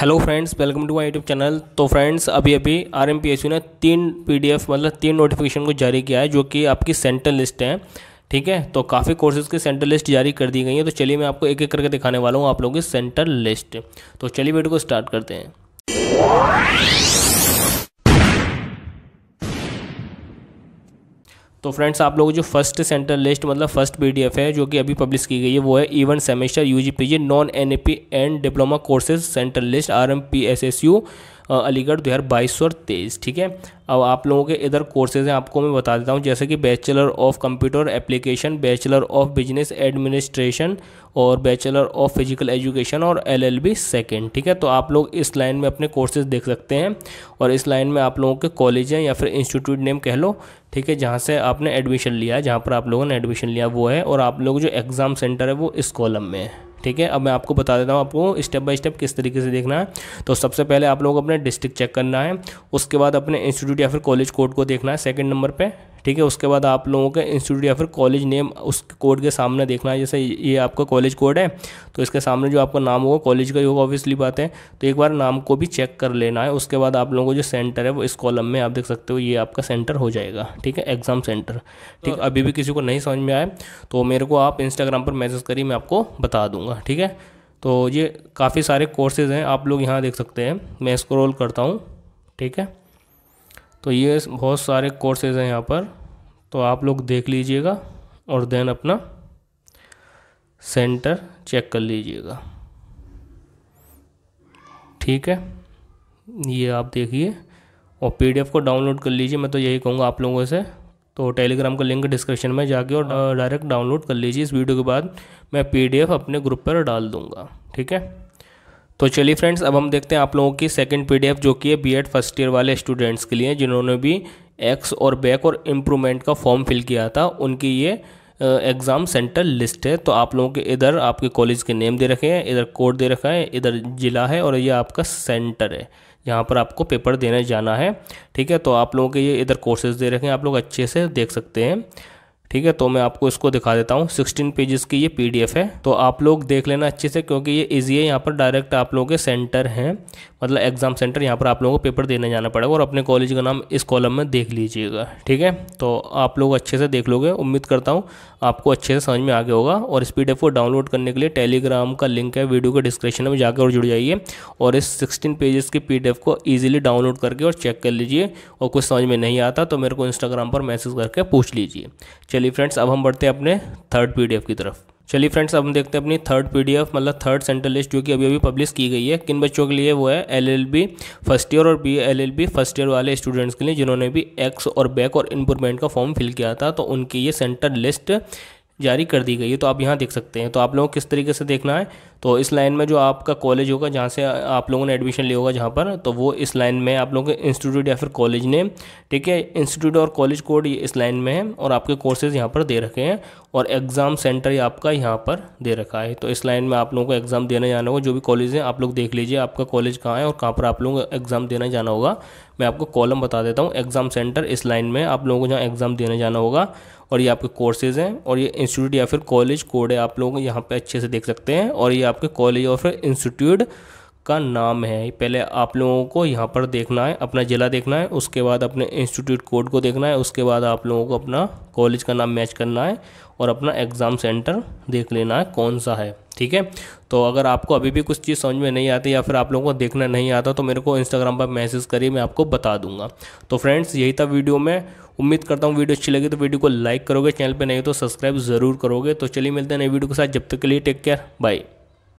hello friends welcome to my YouTube channel तो friends अभी अभी आर ने तीन पीडीएफ मतलब तीन नोटिफिकेशन को जारी किया है जो कि आपकी सेंटर लिस्ट है ठीक है तो काफ़ी कोर्सेज की सेंटर लिस्ट जारी कर दी गई है तो चलिए मैं आपको एक एक करके दिखाने वाला हूँ आप लोगों की सेंटर लिस्ट तो चलिए वीडियो को स्टार्ट करते हैं तो फ्रेंड्स आप लोगों जो फर्स्ट सेंटर लिस्ट मतलब फर्स्ट पीडीएफ है जो कि अभी पब्लिश की गई है वो है even semester UG PG non NAP and diploma courses center list RMPSSU Aligarh दो हज़ार बाईस और तेईस ठीक है अब आप लोगों के इधर कोर्सेज हैं आपको मैं बता देता हूँ जैसे कि bachelor of computer application bachelor of business administration और बैचलर ऑफ फिजिकल एजुकेशन और एल एल बी सेकेंड ठीक है तो आप लोग इस लाइन में अपने कोर्सेज देख सकते हैं और इस लाइन में आप लोगों के कॉलेज हैं या फिर इंस्टीट्यूट नेम कह लो ठीक है जहाँ से आपने एडमिशन लिया है जहाँ पर आप लोगों ने एडमिशन लिया वो है और आप लोग जो एग्ज़ाम सेंटर है वो इस कॉलम में है ठीक है अब मैं आपको बता देता हूँ आपको स्टेप बाय स्टेप किस तरीके से देखना है तो सबसे पहले आप लोग अपने डिस्ट्रिक्ट चेक करना है उसके बाद अपने इंस्टीट्यूट या फिर कॉलेज कोड को देखना है सेकेंड नंबर पर ठीक है उसके बाद आप लोगों के इंस्टीट्यूट या फिर कॉलेज नेम उस कोड के सामने देखना है जैसे ये आपका कॉलेज कोड है तो इसके सामने जो आपका नाम होगा कॉलेज का ही होगा ऑब्वियसली बात है तो एक बार नाम को भी चेक कर लेना है उसके बाद आप लोगों को जो सेंटर है वो इस कॉलम में आप देख सकते हो ये आपका सेंटर हो जाएगा ठीक है एग्ज़ाम सेंटर ठीक है तो अभी भी किसी को नहीं समझ में आए तो मेरे को आप इंस्टाग्राम पर मैसेज करिए मैं आपको बता दूंगा ठीक है तो ये काफ़ी सारे कोर्सेज़ हैं आप लोग यहाँ देख सकते हैं मैं स्क्रॉल करता हूँ ठीक है तो ये बहुत सारे कोर्सेज हैं यहाँ पर तो आप लोग देख लीजिएगा और देन अपना सेंटर चेक कर लीजिएगा ठीक है ये आप देखिए और पीडीएफ को डाउनलोड कर लीजिए मैं तो यही कहूँगा आप लोगों से तो टेलीग्राम का लिंक डिस्क्रिप्शन में जाके और डायरेक्ट डाउनलोड कर लीजिए इस वीडियो के बाद मैं पीडीएफ अपने ग्रुप पर डाल दूँगा ठीक है तो चलिए फ्रेंड्स अब हम देखते हैं आप लोगों की सेकंड पीडीएफ जो कि है बीएड फर्स्ट ईयर वाले स्टूडेंट्स के लिए जिन्होंने भी एक्स और बैक और इम्प्रूवमेंट का फॉर्म फिल किया था उनकी ये एग्ज़ाम सेंटर लिस्ट है तो आप लोगों के इधर आपके कॉलेज के नेम दे रखे हैं इधर कोड दे रखा है इधर ज़िला है और ये आपका सेंटर है यहाँ पर आपको पेपर देने जाना है ठीक है तो आप लोगों के ये इधर कोर्सेज दे रखे हैं आप लोग अच्छे से देख सकते हैं ठीक है तो मैं आपको इसको दिखा देता हूँ सिक्सटीन पेजेस की ये पीडीएफ है तो आप लोग देख लेना अच्छे से क्योंकि ये ईजी है यहाँ पर डायरेक्ट आप लोगों के सेंटर हैं मतलब एग्जाम सेंटर यहाँ पर आप लोगों को पेपर देने जाना पड़ेगा और अपने कॉलेज का नाम इस कॉलम में देख लीजिएगा ठीक है तो आप लोग अच्छे से देख लोगे उम्मीद करता हूँ आपको अच्छे से समझ में आ गया होगा और इस पी को डाउनलोड करने के लिए टेलीग्राम का लिंक है वीडियो के डिस्क्रिप्शन में जाकर और जुड़ जाइए और इस सिक्सटीन पेजेस की पी को ईजिली डाउनलोड करके और चेक कर लीजिए और कुछ समझ में नहीं आता तो मेरे को इंस्टाग्राम पर मैसेज करके पूछ लीजिए चलिए फ्रेंड्स अब हम बढ़ते हैं अपने थर्ड पी की तरफ चलिए फ्रेंड्स अब हम देखते हैं अपनी थर्ड पीडीएफ मतलब थर्ड सेंट्रल लिस्ट जो कि अभी अभी पब्लिश की गई है किन बच्चों के लिए वो है एलएलबी फर्स्ट ईयर और बी एलएलबी फर्स्ट ईयर वाले स्टूडेंट्स के लिए जिन्होंने भी एक्स और बैक और इम्प्रूवमेंट का फॉर्म फिल किया था तो उनकी ये सेंट्रल लिस्ट जारी कर दी गई है तो आप यहाँ देख सकते हैं तो आप लोगों को किस तरीके से देखना है तो इस लाइन में जो आपका कॉलेज होगा जहाँ से आप लोगों ने एडमिशन लिया होगा जहाँ पर तो वो इस लाइन में आप लोगों के इंस्टीट्यूट या फिर कॉलेज ने ठीक है इंस्टीट्यूट और कॉलेज कोड ये इस लाइन में है और आपके कोर्सेज यहाँ पर दे रखे हैं और एग्ज़ाम सेंटर आपका यहाँ पर दे रखा है तो इस लाइन में आप लोगों को एग्ज़ाम देने जाना होगा जो भी कॉलेज हैं आप लोग देख लीजिए आपका कॉलेज कहाँ है और कहाँ पर आप लोगों को एग्ज़ाम देने जाना होगा मैं आपको कॉलम बता देता हूँ एग्ज़ाम सेंटर इस लाइन में आप लोगों को जहाँ एग्ज़ाम देने जाना होगा और ये आपके कोर्सेज़ हैं और ये इंस्टीट्यूट या फिर कॉलेज कोड है आप लोग यहाँ पर अच्छे से देख सकते हैं और ये आपके कॉलेज ऑफ इंस्टीट्यूट का नाम है पहले आप लोगों को यहाँ पर देखना है अपना ज़िला देखना है उसके बाद अपने इंस्टीट्यूट कोड को देखना है उसके बाद आप लोगों को अपना कॉलेज का नाम मैच करना है और अपना एग्ज़ाम सेंटर देख लेना है कौन सा है ठीक है तो अगर आपको अभी भी कुछ चीज़ समझ में नहीं आती या फिर आप लोगों को देखना नहीं आता तो मेरे को इंस्टाग्राम पर मैसेज करिए मैं आपको बता दूंगा तो फ्रेंड्स यही था वीडियो में उम्मीद करता हूँ वीडियो अच्छी लगी तो वीडियो को लाइक करोगे चैनल पर नहीं तो सब्सक्राइब ज़रूर करोगे तो चलिए मिलते हैं नई वीडियो के साथ जब तक के लिए टेक केयर बाय